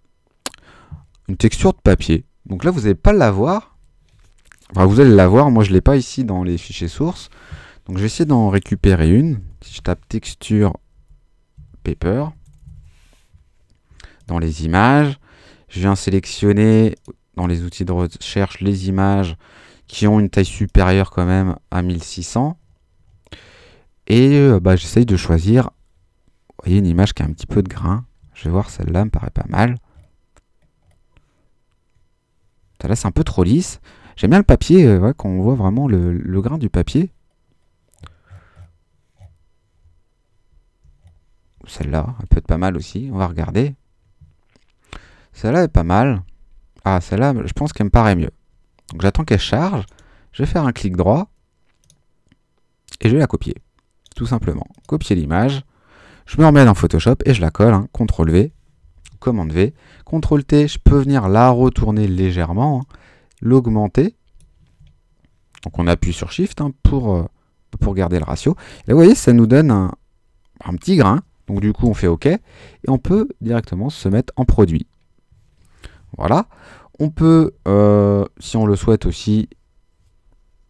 une texture de papier. Donc là, vous n'allez pas l'avoir, vous allez la voir, moi je ne l'ai pas ici dans les fichiers sources. Donc je vais essayer d'en récupérer une. Si je tape texture paper, dans les images, je viens sélectionner dans les outils de recherche les images qui ont une taille supérieure quand même à 1600. Et euh, bah, j'essaye de choisir, voyez une image qui a un petit peu de grain. Je vais voir, celle-là me paraît pas mal. là c'est un peu trop lisse. J'aime bien le papier, euh, quand on voit vraiment le, grain du papier. Celle-là, elle peut être pas mal aussi. On va regarder. Celle-là est pas mal. Ah, celle-là, je pense qu'elle me paraît mieux. Donc j'attends qu'elle charge. Je vais faire un clic droit. Et je vais la copier. Tout simplement. Copier l'image. Je me remets dans Photoshop et je la colle. Hein. CTRL V. Commande V. CTRL T, je peux venir la retourner légèrement. Hein l'augmenter. Donc on appuie sur Shift hein, pour, euh, pour garder le ratio. Et vous voyez, ça nous donne un, petit grain. Donc du coup, on fait OK. Et on peut directement se mettre en produit. Voilà. On peut, euh, si on le souhaite aussi,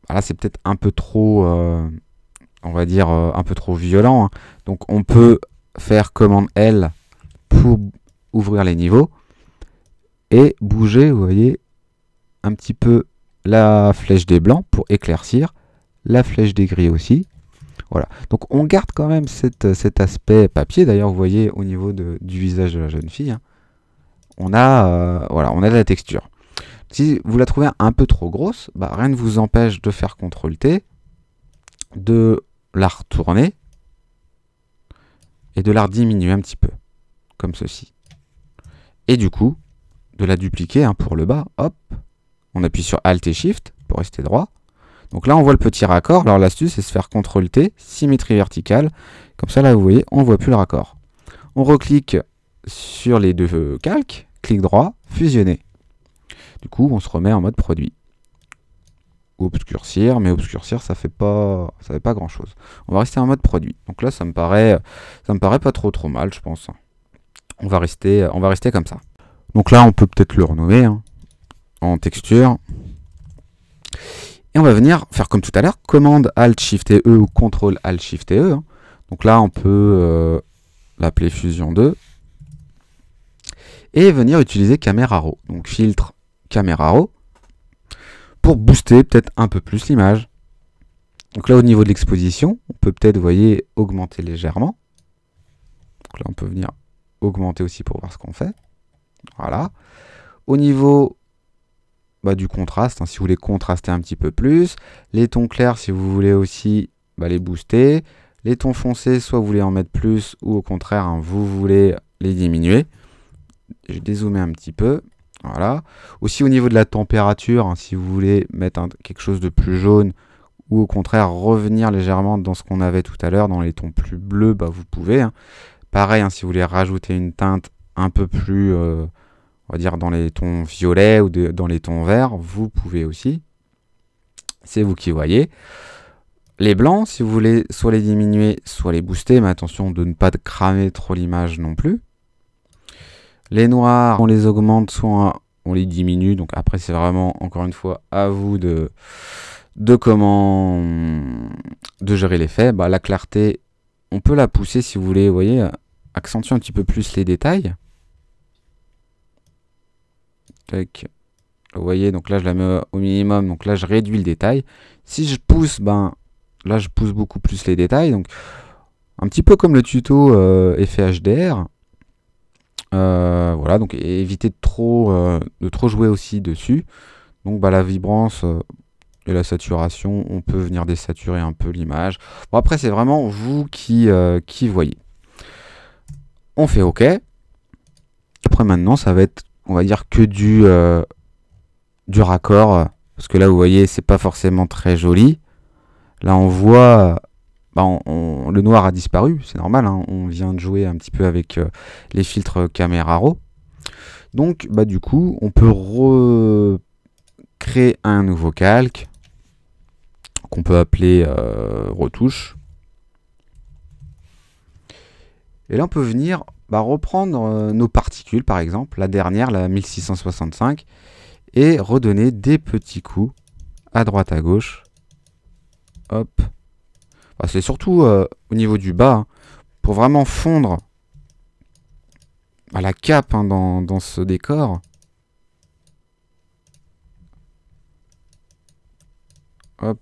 voilà, c'est peut-être un peu trop, euh, on va dire, un peu trop violent. Hein. Donc on peut faire commande L pour ouvrir les niveaux et bouger, vous voyez, un petit peu la flèche des blancs pour éclaircir, la flèche des gris aussi. Voilà. Donc on garde quand même euh, cet aspect papier. D'ailleurs, vous voyez au niveau du visage de la jeune fille, hein, on, a, euh, voilà, on a de la texture. Si vous la trouvez un peu trop grosse, bah, rien ne vous empêche de faire CTRL-T, de la retourner et de la diminuer un petit peu, comme ceci. Et du coup, de la dupliquer hein, pour le bas, hop, on appuie sur Alt et Shift pour rester droit. Donc là, on voit le petit raccord. Alors l'astuce, c'est se faire CTRL T, symétrie verticale. Comme ça, là, vous voyez, on ne voit plus le raccord. On reclique sur les deux calques, clic droit, fusionner. Du coup, on se remet en mode produit. Obscurcir, mais obscurcir, ça fait pas, ça fait pas grand chose. On va rester en mode produit. Donc là, ça me paraît, ça me paraît pas trop trop mal, je pense. On va rester, on va rester comme ça. Donc là, on peut peut-être le renommer. Hein texture. Et on va venir faire comme tout à l'heure, commande Alt Shift et E ou contrôle Alt Shift E. Hein. Donc là, on peut euh, l'appeler Fusion 2 et venir utiliser caméra Raw. Donc filtre caméra Raw pour booster peut-être un peu plus l'image. Donc là, au niveau de l'exposition, on peut peut-être, voyez, augmenter légèrement. Donc là, on peut venir augmenter aussi pour voir ce qu'on fait. Voilà. Au niveau bah, du contraste, hein. si vous voulez contraster un petit peu plus. Les tons clairs, si vous voulez aussi bah, les booster. Les tons foncés, soit vous voulez en mettre plus, ou au contraire, hein, vous voulez les diminuer. Je dézoomé un petit peu. Voilà. Aussi au niveau de la température, hein, si vous voulez mettre quelque chose de plus jaune, ou au contraire revenir légèrement dans ce qu'on avait tout à l'heure, dans les tons plus bleus, bah, vous pouvez. Pareil, si vous voulez rajouter une teinte un peu plus... Euh, on va dire dans les tons violets ou dans les tons verts, vous pouvez aussi. C'est vous qui voyez. Les blancs, si vous voulez soit les diminuer, soit les booster, mais attention de ne pas cramer trop l'image non plus. Les noirs, on les augmente, soit on les diminue. Donc après, c'est vraiment, encore une fois, à vous de, de comment de gérer l'effet. Bah, la clarté, on peut la pousser si vous voulez, vous voyez, accentuer un petit peu plus les détails. Vous voyez, donc là, je la mets au minimum. Donc là, je réduis le détail. Si je pousse, ben là, je pousse beaucoup plus les détails. Donc, un petit peu comme le tuto euh, effet HDR. Euh, voilà, donc éviter de trop, euh, de trop jouer aussi dessus. Donc, bah, la vibrance et la saturation, on peut venir désaturer un peu l'image. Bon, après, c'est vraiment vous qui, qui voyez. On fait OK. Après, maintenant, ça va être on va dire que du, euh, du raccord. Parce que là, vous voyez, c'est pas forcément très joli. Là, on voit. Bah, le noir a disparu, c'est normal. Hein. on vient de jouer un petit peu avec euh, les filtres caméra raw. Donc, bah, du coup, on peut recréer un nouveau calque qu'on peut appeler euh, retouche. Et là, on peut venir bah, reprendre euh, nos particules, par exemple, la dernière, la 1665, et redonner des petits coups à droite, à gauche. Hop. Bah, c'est surtout euh, au niveau du bas, hein, pour vraiment fondre la cape hein, dans, ce décor. Hop.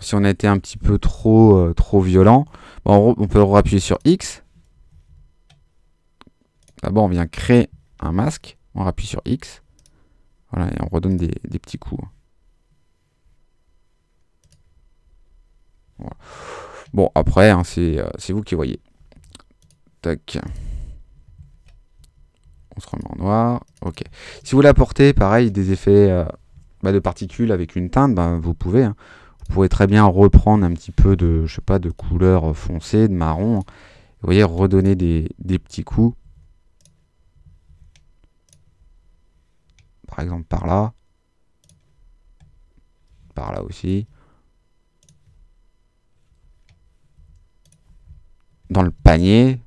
si on a été un petit peu trop, euh, trop violent, bah, on, peut appuyer sur X. D'abord, on vient créer un masque. On appuie sur X. Voilà, et on redonne des, petits coups. Bon, après, hein, euh, c'est vous qui voyez. Tac. On se remet en noir. Ok. Si vous voulez apporter, pareil, des effets euh, bah, de particules avec une teinte, bah, vous pouvez. Hein. Vous pouvez très bien reprendre un petit peu de, je sais pas, de couleur foncée, de marron. Vous voyez, redonner des petits coups par exemple par là. Par là aussi. Dans le panier.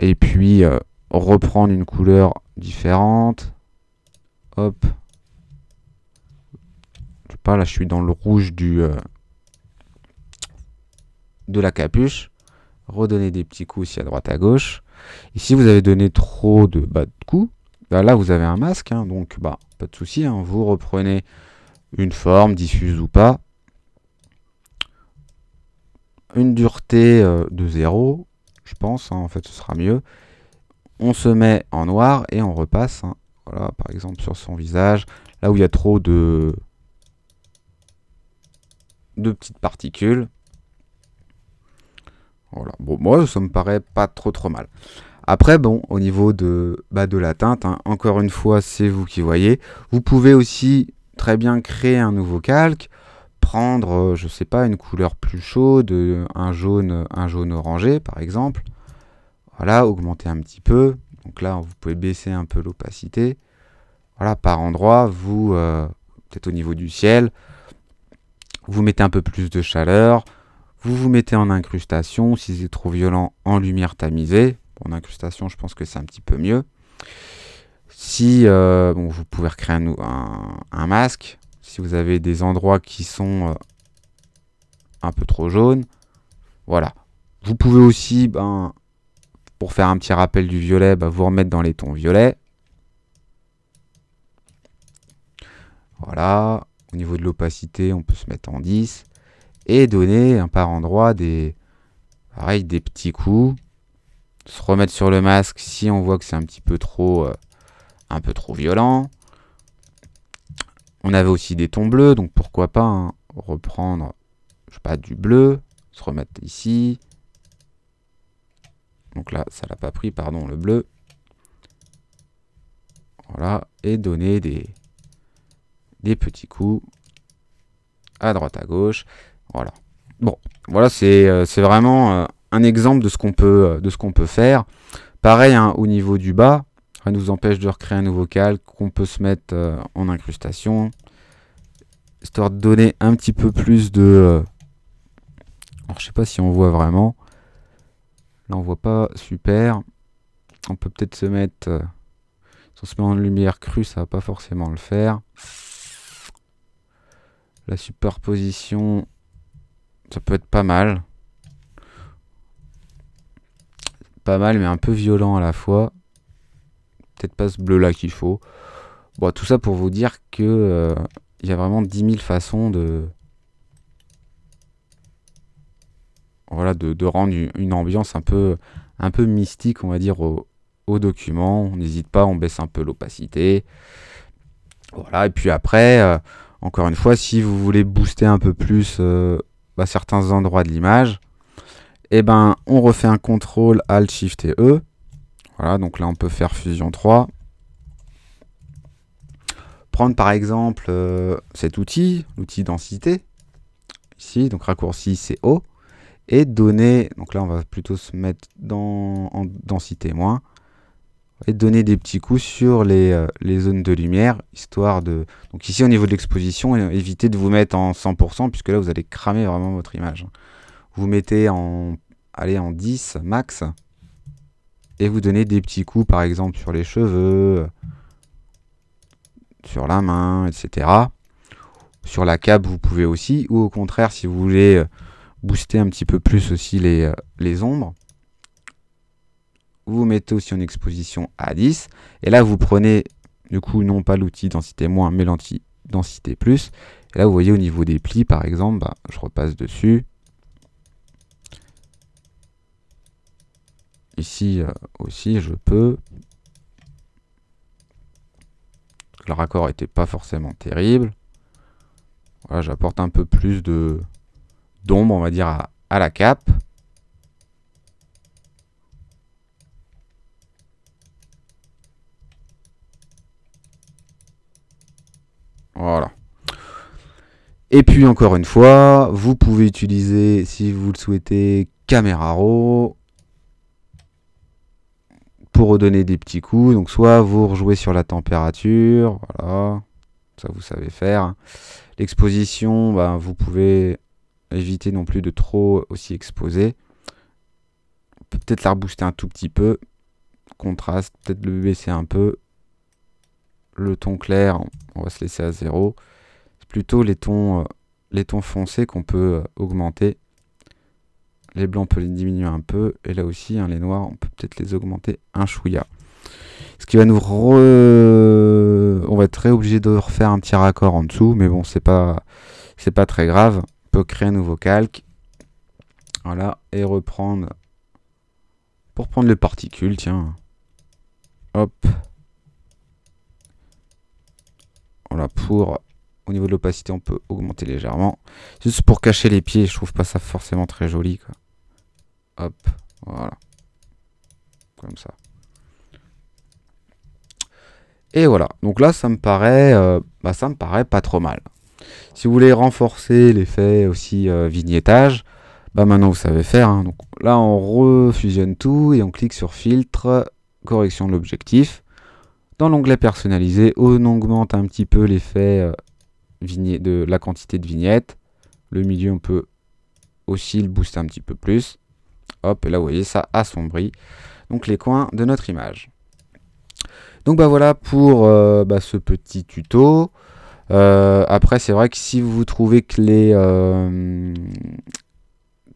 Et puis euh, reprendre une couleur différente. Hop. Je sais pas, là je suis dans le rouge du... Euh, de la capuche redonner des petits coups ici à droite à gauche. Ici, vous avez donné trop de bas de coups, bah, là, vous avez un masque, hein, donc bah, pas de souci. Hein. vous reprenez une forme, diffuse ou pas. Une dureté euh, de 0, je pense, hein. en fait ce sera mieux. On se met en noir et on repasse, voilà, par exemple sur son visage, là où il y a trop de, de petites particules. Voilà, bon, moi ça me paraît pas trop trop mal. Après, bon, au niveau de, bah, de la teinte, hein, encore une fois, c'est vous qui voyez. Vous pouvez aussi très bien créer un nouveau calque, prendre, euh, je sais pas, une couleur plus chaude, euh, un jaune, euh, un jaune orangé par exemple. Voilà, augmenter un petit peu. Donc là, vous pouvez baisser un peu l'opacité. Voilà, par endroit, vous, peut-être au niveau du ciel, vous mettez un peu plus de chaleur, vous vous mettez en incrustation, si c'est trop violent, en lumière tamisée, en incrustation, je pense que c'est un petit peu mieux. Si euh, vous pouvez recréer un, un, masque, si vous avez des endroits qui sont euh, un peu trop jaunes, voilà. Vous pouvez aussi, ben, pour faire un petit rappel du violet, ben, vous remettre dans les tons violets. Voilà. Au niveau de l'opacité, on peut se mettre en 10. Et donner un par endroit des, pareil, des petits coups se remettre sur le masque si on voit que c'est un petit peu trop, euh, un peu trop violent. On avait aussi des tons bleus, donc pourquoi pas hein, reprendre, je pas, du bleu, se remettre ici. Donc là, ça l'a pas pris, pardon, le bleu. Voilà, et donner des, des petits coups à droite, à gauche. Voilà. Bon, voilà, c'est euh, c'est vraiment euh, un exemple de ce qu'on peut, euh, de ce qu'on peut faire. Pareil hein, au niveau du bas, ça nous empêche de recréer un nouveau calque qu'on peut se mettre euh, en incrustation, histoire de donner un petit peu plus de... Euh, alors je sais pas si on voit vraiment. Là on voit pas super. On peut peut-être se mettre... si on se met en lumière crue, ça va pas forcément le faire. La superposition, ça peut être pas mal. pas mal, mais un peu violent à la fois. Peut-être pas ce bleu-là qu'il faut. Bon, tout ça pour vous dire que euh, il y a vraiment 10 000 façons de... Voilà, de, rendre une ambiance un peu, un peu mystique, on va dire, au, document. On n'hésite pas, on baisse un peu l'opacité. Voilà, et puis après, euh, encore une fois, si vous voulez booster un peu plus euh, bah, certains endroits de l'image, et eh ben on refait un contrôle Alt Shift et E. Voilà, donc là on peut faire Fusion 3. Prendre par exemple euh, cet outil, l'outil densité, ici, donc raccourci c'est O, et donner, donc là on va plutôt se mettre dans, en densité moins, et donner des petits coups sur les, euh, les, zones de lumière, histoire de... Donc ici au niveau de l'exposition, évitez de vous mettre en 100%, puisque là vous allez cramer vraiment votre image vous mettez en, allez, en 10 max, et vous donnez des petits coups, par exemple, sur les cheveux, sur la main, etc. Sur la cape, vous pouvez aussi, ou au contraire, si vous voulez euh, booster un petit peu plus aussi les, euh, les ombres, vous mettez aussi une exposition à 10, et là, vous prenez, du coup, non pas l'outil densité moins, mais l'anti densité plus. Et là, vous voyez au niveau des plis, par exemple, bah, je repasse dessus, Ici euh, aussi, je peux. Le raccord était pas forcément terrible. Voilà, j'apporte un peu plus de d'ombre, on va dire, à, la cape. Voilà. Et puis encore une fois, vous pouvez utiliser, si vous le souhaitez, Camera Raw pour redonner des petits coups. Donc soit vous rejouez sur la température, voilà, ça vous savez faire. L'exposition, bah, vous pouvez éviter non plus de trop aussi exposer. Peut-être la rebooster un tout petit peu. Contraste, peut-être le baisser un peu. Le ton clair, on va se laisser à zéro. C'est plutôt les tons, euh, les tons foncés qu'on peut euh, augmenter. Les blancs, on peut les diminuer un peu. Et là aussi, hein, les noirs, on peut peut-être les augmenter un chouïa. Ce qui va nous... Re... On va être très obligé de refaire un petit raccord en dessous. Mais bon, c'est pas... C'est pas très grave. On peut créer un nouveau calque. Voilà. Et reprendre... Pour prendre les particules, tiens. Hop. Voilà, pour... Au niveau de l'opacité, on peut augmenter légèrement. Juste pour cacher les pieds, je trouve pas ça forcément très joli, quoi. Hop, voilà. Comme ça. Et voilà. Donc là, ça me paraît, euh, bah, ça me paraît pas trop mal. Si vous voulez renforcer l'effet aussi euh, vignettage, bah maintenant vous savez faire. Hein. là, on refusionne tout et on clique sur filtre, correction de l'objectif. Dans l'onglet personnalisé, on augmente un petit peu l'effet euh, de la quantité de vignettes. Le milieu, on peut aussi le booster un petit peu plus. Hop, et là vous voyez, ça assombrit donc les coins de notre image. Donc bah voilà pour euh, bah, ce petit tuto. Euh, après c'est vrai que si vous trouvez que les euh,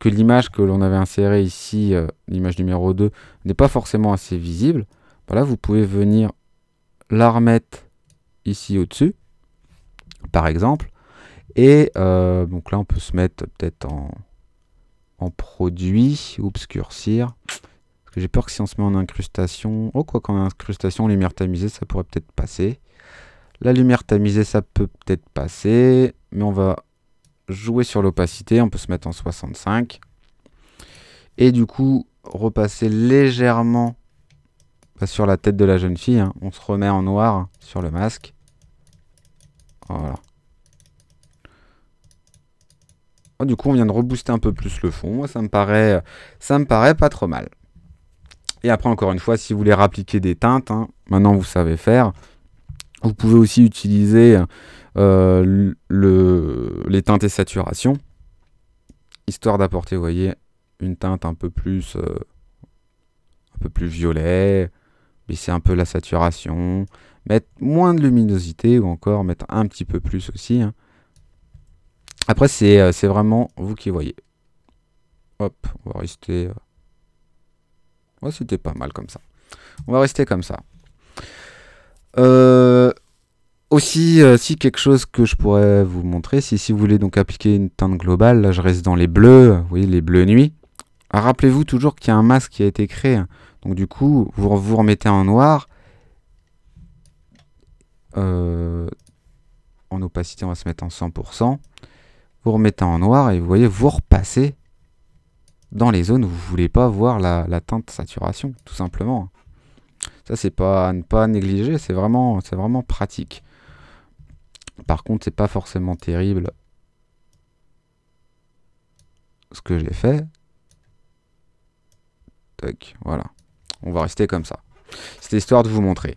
que l'image que l'on avait insérée ici, l'image numéro 2, n'est pas forcément assez visible, voilà, bah, vous pouvez venir la remettre ici au-dessus, par exemple. Et donc là on peut se mettre peut-être en, en produit, obscurcir. j'ai peur que si on se met en incrustation, oh quoi qu'en incrustation, lumière tamisée, ça pourrait peut-être passer. La lumière tamisée, ça peut peut-être passer, mais on va jouer sur l'opacité, on peut se mettre en 65. Et du coup, repasser légèrement bah, sur la tête de la jeune fille. Hein. On se remet en noir sur le masque. Voilà. Ah, du coup, on vient de rebooster un peu plus le fond. Ça me paraît, ça me paraît pas trop mal. Et après, encore une fois, si vous voulez rappliquer des teintes, hein, maintenant vous savez faire. Vous pouvez aussi utiliser euh, les teintes et saturations, histoire d'apporter, vous voyez, une teinte un peu plus, euh, un peu plus violet, baisser un peu la saturation, mettre moins de luminosité ou encore mettre un petit peu plus aussi. Hein. Après, euh, c'est vraiment vous qui voyez. Hop, on va rester... Euh, ouais, c'était pas mal comme ça. On va rester comme ça. Euh, aussi, si quelque chose que je pourrais vous montrer, si, si vous voulez donc appliquer une teinte globale, là je reste dans les bleus, vous voyez les bleus nuit. Ah, rappelez-vous toujours qu'il y a un masque qui a été créé. Donc du coup, vous vous remettez en noir. en opacité, on va se mettre en 100% vous remettez en noir et vous voyez, vous repassez dans les zones où vous voulez pas voir la, teinte saturation, tout simplement. Ça, c'est pas à ne pas négliger, c'est vraiment, vraiment pratique. Par contre, c'est pas forcément terrible ce que j'ai fait. Toc, voilà. On va rester comme ça. c'est histoire de vous montrer.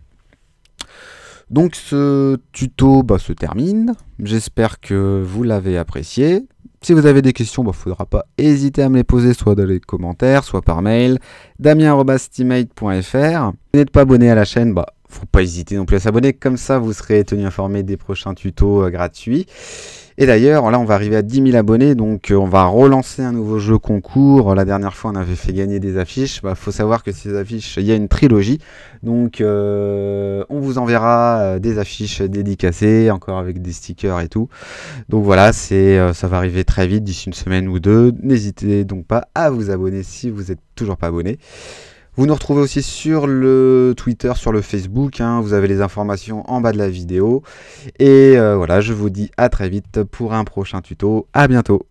Donc ce tuto bah, se termine. J'espère que vous l'avez apprécié. Si vous avez des questions, il bah, ne faudra pas hésiter à me les poser, soit dans les commentaires, soit par mail. damien.steamate.fr Si vous n'êtes pas abonné à la chaîne, bah, faut pas hésiter non plus à s'abonner. Comme ça, vous serez tenu informé des prochains tutos euh, gratuits. Et d'ailleurs, là, on va arriver à 10 000 abonnés, donc euh, on va relancer un nouveau jeu concours. La dernière fois, on avait fait gagner des affiches. il bah, faut savoir que ces affiches, il y a une trilogie. Donc, euh, on vous enverra euh, des affiches dédicacées, encore avec des stickers et tout. Donc voilà, c'est, ça va arriver très vite, d'ici une semaine ou deux. N'hésitez donc pas à vous abonner si vous n'êtes toujours pas abonné. Vous nous retrouvez aussi sur le Twitter, sur le Facebook. Hein. vous avez les informations en bas de la vidéo. Et euh, voilà, je vous dis à très vite pour un prochain tuto. À bientôt.